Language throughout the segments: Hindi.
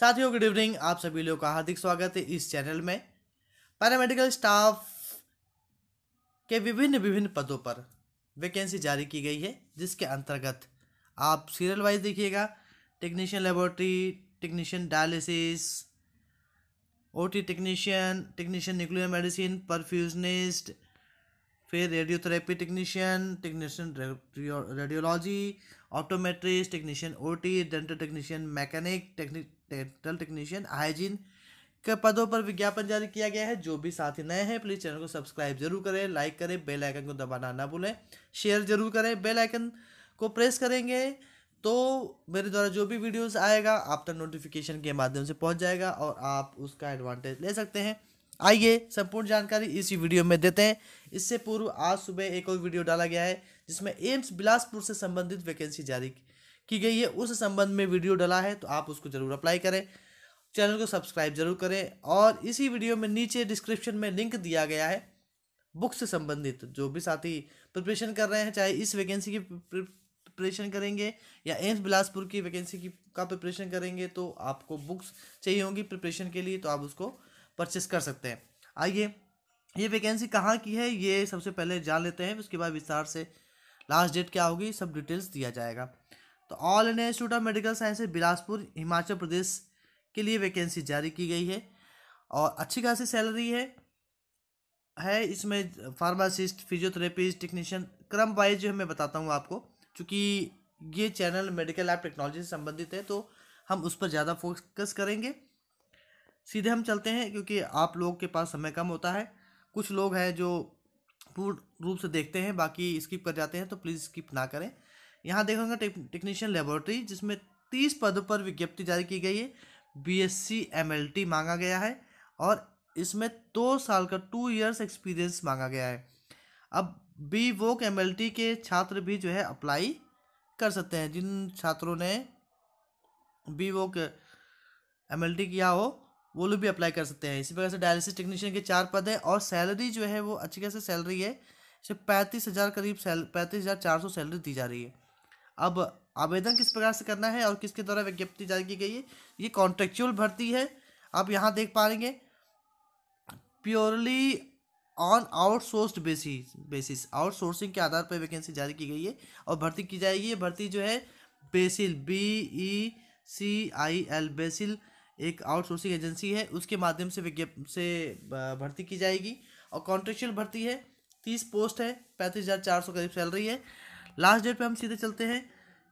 साथियों गुड इवनिंग आप सभी लोग का हार्दिक स्वागत है इस चैनल में पैरामेडिकल स्टाफ के विभिन्न विभिन्न पदों पर वैकेंसी जारी की गई है जिसके अंतर्गत आप सीरियल वाइज देखिएगा technician laboratory technician dialysis OT technician technician nuclear medicine perfusionist फिर radiotherapy technician technician radiology optometrist technician O T dental technician mechanic dental technician hygiene के पदों पर विज्ञापन जारी किया गया है जो भी साथी नए हैं प्लीज़ चैनल को सब्सक्राइब जरूर करें लाइक करें बेल आइकन को दबाना ना भूलें शेयर जरूर करें बेल आइकन को प्रेस करेंगे तो मेरे द्वारा जो भी वीडियोस आएगा आप तक नोटिफिकेशन के माध्यम से पहुंच जाएगा और आप उसका एडवांटेज ले सकते हैं आइए संपूर्ण जानकारी इस वीडियो में देते हैं इससे पूर्व आज सुबह एक और वीडियो डाला गया है जिसमें एम्स बिलासपुर से संबंधित वैकेंसी जारी की गई है उस संबंध में वीडियो डाला है तो आप उसको ज़रूर अप्लाई करें चैनल को सब्सक्राइब जरूर करें और इसी वीडियो में नीचे डिस्क्रिप्शन में लिंक दिया गया है बुक से संबंधित जो भी साथी प्रिपरेशन कर रहे हैं चाहे इस वैकेंसी की प्रिपरेशन करेंगे या एम्स बिलासपुर की वैकेंसी की का प्रिपरेशन करेंगे तो आपको बुक्स चाहिए होंगी प्रिपरेशन के लिए तो आप उसको परचेस कर सकते हैं आइए ये वैकेंसी कहाँ की है ये सबसे पहले जान लेते हैं उसके बाद विस्तार से लास्ट डेट क्या होगी सब डिटेल्स दिया जाएगा तो All India Institute of Medical Science Bilaspur Himachal Pradesh के लिए वैकेंसी जारी की गई है और अच्छी खासी सैलरी है है इसमें फार्मासिस्ट फिजियोथेरेपिस्ट टेक्नीशियन क्रम वाइज जो है मैं बताता हूँ आपको क्योंकि ये चैनल मेडिकल ऐप टेक्नोलॉजी से संबंधित है तो हम उस पर ज़्यादा फोकस करेंगे सीधे हम चलते हैं क्योंकि आप लोग के पास समय कम होता है कुछ लोग हैं जो पूर्ण रूप से देखते हैं बाकी स्किप कर जाते हैं तो प्लीज़ स्किप ना करें यहाँ देखोगे टेक, टेक्नीशियन लेबोरेटरी जिसमें तीस पदों पर विज्ञप्ति जारी की गई है B S C M L T मांगा गया है और इसमें दो साल का टू ईयर्स एक्सपीरियंस मांगा गया है अब B voc M L T के छात्र भी जो है अप्लाई कर सकते हैं जिन छात्रों ने B voc M L T किया हो वो लोग भी अप्लाई कर सकते हैं इसी प्रकार से डायलिसिस टेक्नीशियन के चार पद हैं और सैलरी जो है वो अच्छी खासी सैलरी है इसे पैंतीस हज़ार करीब सैल पैंतीस हज़ार चार सौ सैलरी दी जा रही है अब आवेदन किस प्रकार से करना है और किसके द्वारा विज्ञप्ति जारी की गई है ये कॉन्ट्रेक्चुअल भर्ती है आप यहाँ देख पाएंगे purely on outsource basis basis outsourcing के आधार पर वैकेंसी जारी की गई है और भर्ती की जाएगी ये भर्ती जो है BECIL B E C I L BECIL एक आउटसोर्सिंग एजेंसी है उसके माध्यम से विज्ञप्ति से भर्ती की जाएगी और कॉन्ट्रेक्चुअल भर्ती है तीस पोस्ट है पैंतीस हज़ार चार सौ करीब सैलरी है लास्ट डेट पे हम सीधे चलते हैं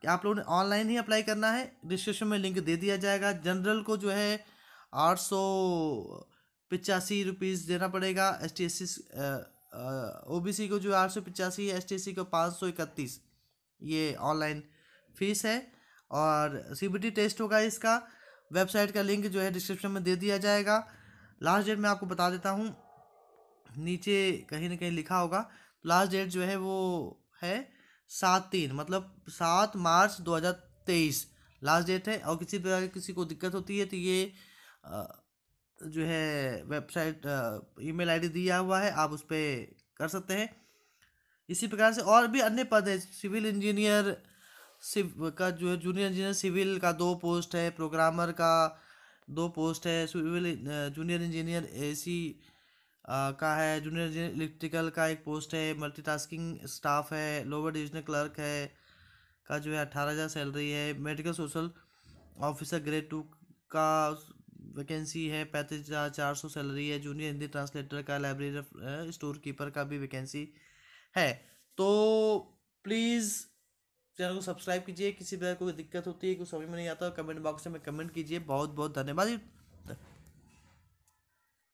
कि आप लोगों ने ऑनलाइन ही अप्लाई करना है डिस्क्रिप्शन में लिंक दे दिया जाएगा जनरल को जो है आठ सौ पिचासी रुपीज़ देना पड़ेगा S T S C O B C को जो आठ सौ पिचासी है एस टी एस सी को पाँच सौ इकतीस ये ऑनलाइन फीस है और सी बी टी टेस्ट होगा इसका वेबसाइट का लिंक जो है डिस्क्रिप्शन में दे दिया जाएगा लास्ट डेट मैं आपको बता देता हूँ नीचे कहीं ना कहीं लिखा होगा लास्ट डेट जो है वो है सात तीन मतलब सात मार्च दो हज़ार तेईस लास्ट डेट है और किसी प्रकार किसी को दिक्कत होती है तो ये जो है वेबसाइट ईमेल आईडी दिया हुआ है आप उस पर कर सकते हैं इसी प्रकार से और भी अन्य पद हैं सिविल इंजीनियर सिव का जो है जूनियर इंजीनियर सिविल का दो पोस्ट है प्रोग्रामर का दो पोस्ट है सिविल जूनियर इंजीनियर एसी का है जूनियर इंजीनियर इलेक्ट्रिकल का एक पोस्ट है मल्टीटास्किंग स्टाफ है लोअर डिविजनल क्लर्क है का जो है अट्ठारह हज़ार सैलरी है medical social officer grade two का वैकेंसी है पैंतीस हज़ार चार सौ सैलरी है जूनियर हिंदी ट्रांसलेटर का लाइब्रेरी स्टोर कीपर का भी वैकेंसी है तो प्लीज़ चैनल को सब्सक्राइब कीजिए किसी तरह कोई दिक्कत होती है कुछ समझ में नहीं आता कमेंट बॉक्स में कमेंट कीजिए बहुत बहुत धन्यवाद